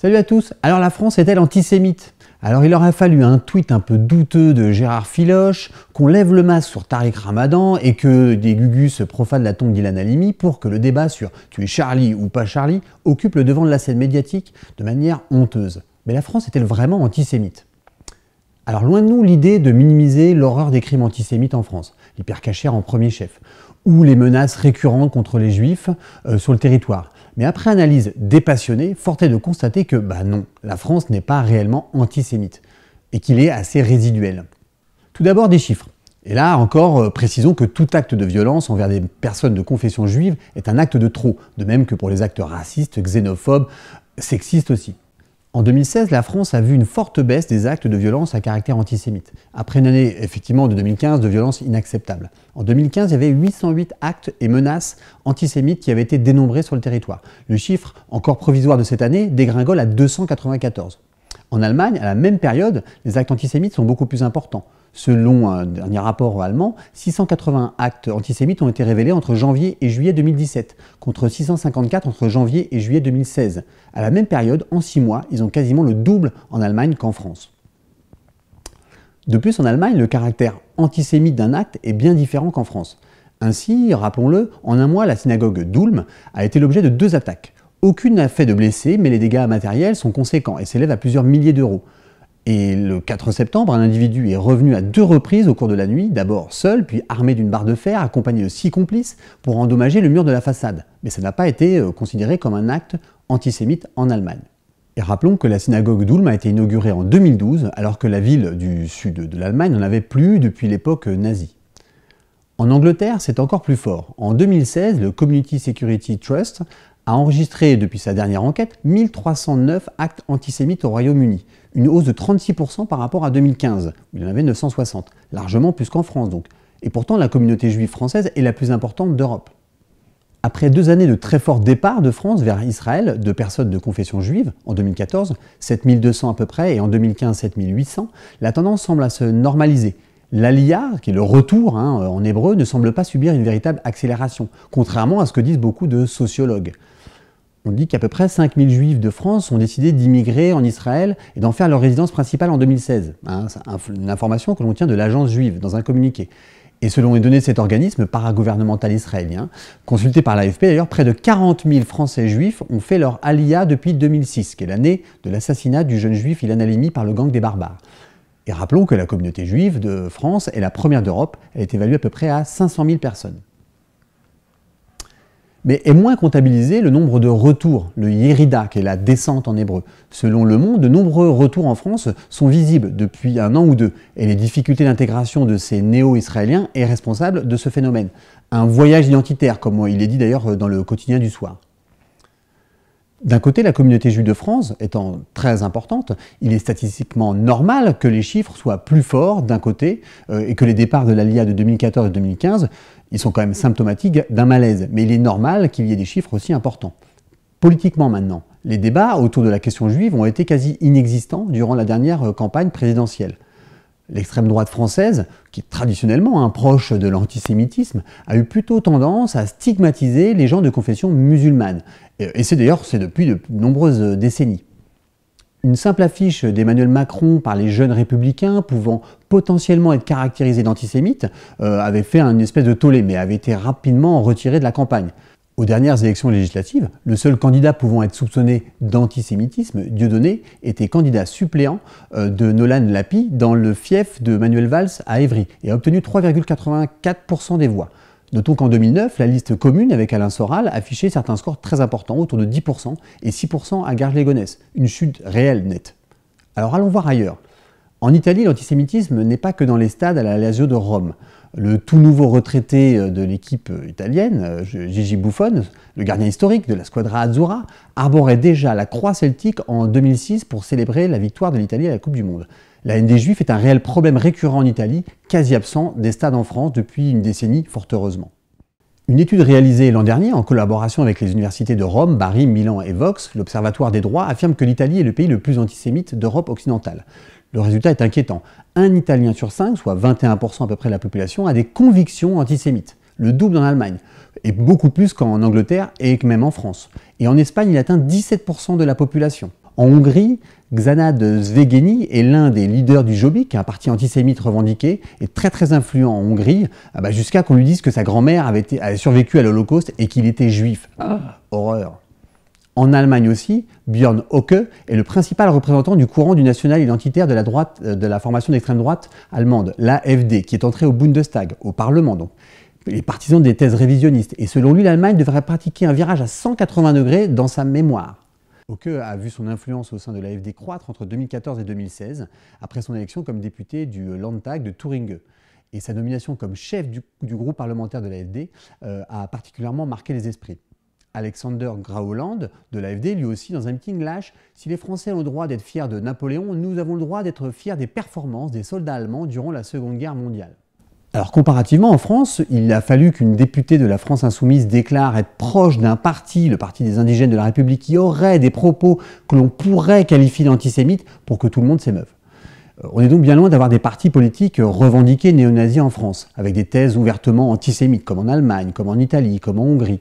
Salut à tous. Alors la France est-elle antisémite Alors il aurait fallu un tweet un peu douteux de Gérard Filoche, qu'on lève le masque sur Tariq Ramadan et que des gugus se profanent la tombe d'Ilan Halimi pour que le débat sur tu es Charlie ou pas Charlie occupe le devant de la scène médiatique de manière honteuse. Mais la France est-elle vraiment antisémite alors loin de nous l'idée de minimiser l'horreur des crimes antisémites en France, l'hypercachère en premier chef ou les menaces récurrentes contre les juifs euh, sur le territoire. Mais après analyse dépassionnée, fort est de constater que, bah non, la France n'est pas réellement antisémite, et qu'il est assez résiduel. Tout d'abord des chiffres. Et là encore, euh, précisons que tout acte de violence envers des personnes de confession juive est un acte de trop, de même que pour les actes racistes, xénophobes, sexistes aussi. En 2016, la France a vu une forte baisse des actes de violence à caractère antisémite, après une année effectivement de 2015 de violence inacceptable. En 2015, il y avait 808 actes et menaces antisémites qui avaient été dénombrés sur le territoire. Le chiffre, encore provisoire de cette année, dégringole à 294. En Allemagne, à la même période, les actes antisémites sont beaucoup plus importants. Selon un dernier rapport allemand, 680 actes antisémites ont été révélés entre janvier et juillet 2017, contre 654 entre janvier et juillet 2016. À la même période, en 6 mois, ils ont quasiment le double en Allemagne qu'en France. De plus, en Allemagne, le caractère antisémite d'un acte est bien différent qu'en France. Ainsi, rappelons-le, en un mois, la synagogue d'Ulm a été l'objet de deux attaques. Aucune n'a fait de blessés, mais les dégâts matériels sont conséquents et s'élèvent à plusieurs milliers d'euros. Et le 4 septembre, un individu est revenu à deux reprises au cours de la nuit, d'abord seul, puis armé d'une barre de fer, accompagné de six complices, pour endommager le mur de la façade. Mais ça n'a pas été euh, considéré comme un acte antisémite en Allemagne. Et rappelons que la synagogue d'Ulm a été inaugurée en 2012, alors que la ville du sud de l'Allemagne n'en avait plus depuis l'époque nazie. En Angleterre, c'est encore plus fort. En 2016, le Community Security Trust a enregistré depuis sa dernière enquête 1309 actes antisémites au Royaume-Uni, une hausse de 36% par rapport à 2015, où il y en avait 960, largement plus qu'en France donc. Et pourtant, la communauté juive française est la plus importante d'Europe. Après deux années de très fort départ de France vers Israël de personnes de confession juive, en 2014, 7200 à peu près, et en 2015, 7800, la tendance semble à se normaliser. L'aliyah, qui est le retour hein, en hébreu, ne semble pas subir une véritable accélération, contrairement à ce que disent beaucoup de sociologues on dit qu'à peu près 5000 juifs de France ont décidé d'immigrer en Israël et d'en faire leur résidence principale en 2016. Hein, c'est une information que l'on tient de l'agence juive dans un communiqué. Et selon les données de cet organisme paragouvernemental israélien, consulté par l'AFP d'ailleurs, près de 40 000 Français juifs ont fait leur alia depuis 2006, qui est l'année de l'assassinat du jeune juif Ilan Halimi par le gang des barbares. Et rappelons que la communauté juive de France est la première d'Europe, elle est évaluée à peu près à 500 000 personnes mais est moins comptabilisé le nombre de retours, le yérida » qui est la descente en hébreu. Selon Le Monde, de nombreux retours en France sont visibles depuis un an ou deux, et les difficultés d'intégration de ces néo-israéliens est responsable de ce phénomène. Un voyage identitaire, comme il est dit d'ailleurs dans le quotidien du soir. D'un côté, la communauté juive de France étant très importante, il est statistiquement normal que les chiffres soient plus forts d'un côté euh, et que les départs de l'ALIA de 2014 et 2015, ils sont quand même symptomatiques d'un malaise. Mais il est normal qu'il y ait des chiffres aussi importants. Politiquement maintenant, les débats autour de la question juive ont été quasi inexistants durant la dernière euh, campagne présidentielle. L'extrême droite française, qui est traditionnellement un hein, proche de l'antisémitisme, a eu plutôt tendance à stigmatiser les gens de confession musulmane. Et c'est d'ailleurs c'est depuis de nombreuses décennies. Une simple affiche d'Emmanuel Macron par les jeunes républicains pouvant potentiellement être caractérisée d'antisémite euh, avait fait une espèce de tollé, mais avait été rapidement retirée de la campagne. Aux dernières élections législatives, le seul candidat pouvant être soupçonné d'antisémitisme, Dieudonné, était candidat suppléant euh, de Nolan Lapi dans le fief de Manuel Valls à Évry et a obtenu 3,84% des voix. Notons qu'en 2009, la liste commune avec Alain Soral affichait certains scores très importants, autour de 10% et 6% à garges une chute réelle nette. Alors allons voir ailleurs. En Italie, l'antisémitisme n'est pas que dans les stades à la Lazio de Rome le tout nouveau retraité euh, de l'équipe euh, italienne, euh, Gigi Buffon, le gardien historique de la Squadra Azzurra, arborait déjà la croix celtique en 2006 pour célébrer la victoire de l'Italie à la Coupe du Monde. La haine des Juifs est un réel problème récurrent en Italie, quasi absent des stades en France depuis une décennie, fort heureusement. Une étude réalisée l'an dernier en collaboration avec les universités de Rome, Bari, Milan et Vox, l'Observatoire des droits affirme que l'Italie est le pays le plus antisémite d'Europe occidentale. Le résultat est inquiétant. Un Italien sur cinq, soit 21% à peu près de la population, a des convictions antisémites, le double en Allemagne, et beaucoup plus qu'en Angleterre et même en France. Et en Espagne, il atteint 17% de la population. En Hongrie, Xanad Zvegeni est l'un des leaders du Jobbik, un parti antisémite revendiqué et très très influent en Hongrie, ah bah, jusqu'à qu'on lui dise que sa grand-mère avait, survécu à l'Holocauste et qu'il était juif. Ah, horreur En Allemagne aussi, Björn Höcke est le principal représentant du courant du national identitaire de la, droite, euh, de la formation d'extrême droite allemande, l'AFD, qui est entrée au Bundestag, au Parlement donc les partisans des thèses révisionnistes. Et selon lui, l'Allemagne devrait pratiquer un virage à 180 degrés dans sa mémoire. Hocke a vu son influence au sein de l'AFD croître entre 2014 et 2016, après son élection comme député du euh, Landtag de Thuringe. Et sa nomination comme chef du, groupe parlementaire de l'AFD euh, a particulièrement marqué les esprits. Alexander Grauland de l'AFD, lui aussi, dans un meeting lâche Si les Français ont le droit d'être fiers de Napoléon, nous avons le droit d'être fiers des performances des soldats allemands durant la Seconde Guerre mondiale. Alors comparativement, en France, il a fallu qu'une députée de la France insoumise déclare être proche d'un parti, le Parti des indigènes de la République, qui aurait des propos que l'on pourrait qualifier d'antisémites pour que tout le monde s'émeuve. Euh, on est donc bien loin d'avoir des partis politiques revendiqués néo-nazis en France, avec des thèses ouvertement antisémites, comme en Allemagne, comme en Italie, comme en Hongrie.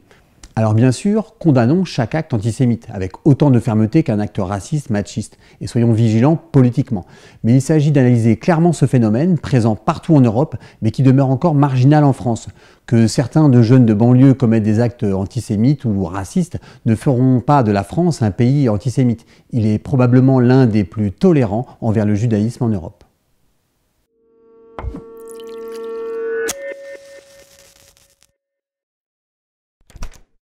Alors bien sûr, condamnons chaque acte antisémite avec autant de fermeté qu'un acte raciste, machiste, et soyons vigilants politiquement. Mais il s'agit d'analyser clairement ce phénomène, présent partout en Europe, mais qui demeure encore marginal en France. Que certains de jeunes de banlieue commettent des actes antisémites ou racistes ne feront pas de la France un pays antisémite. Il est probablement l'un des plus tolérants envers le judaïsme en Europe.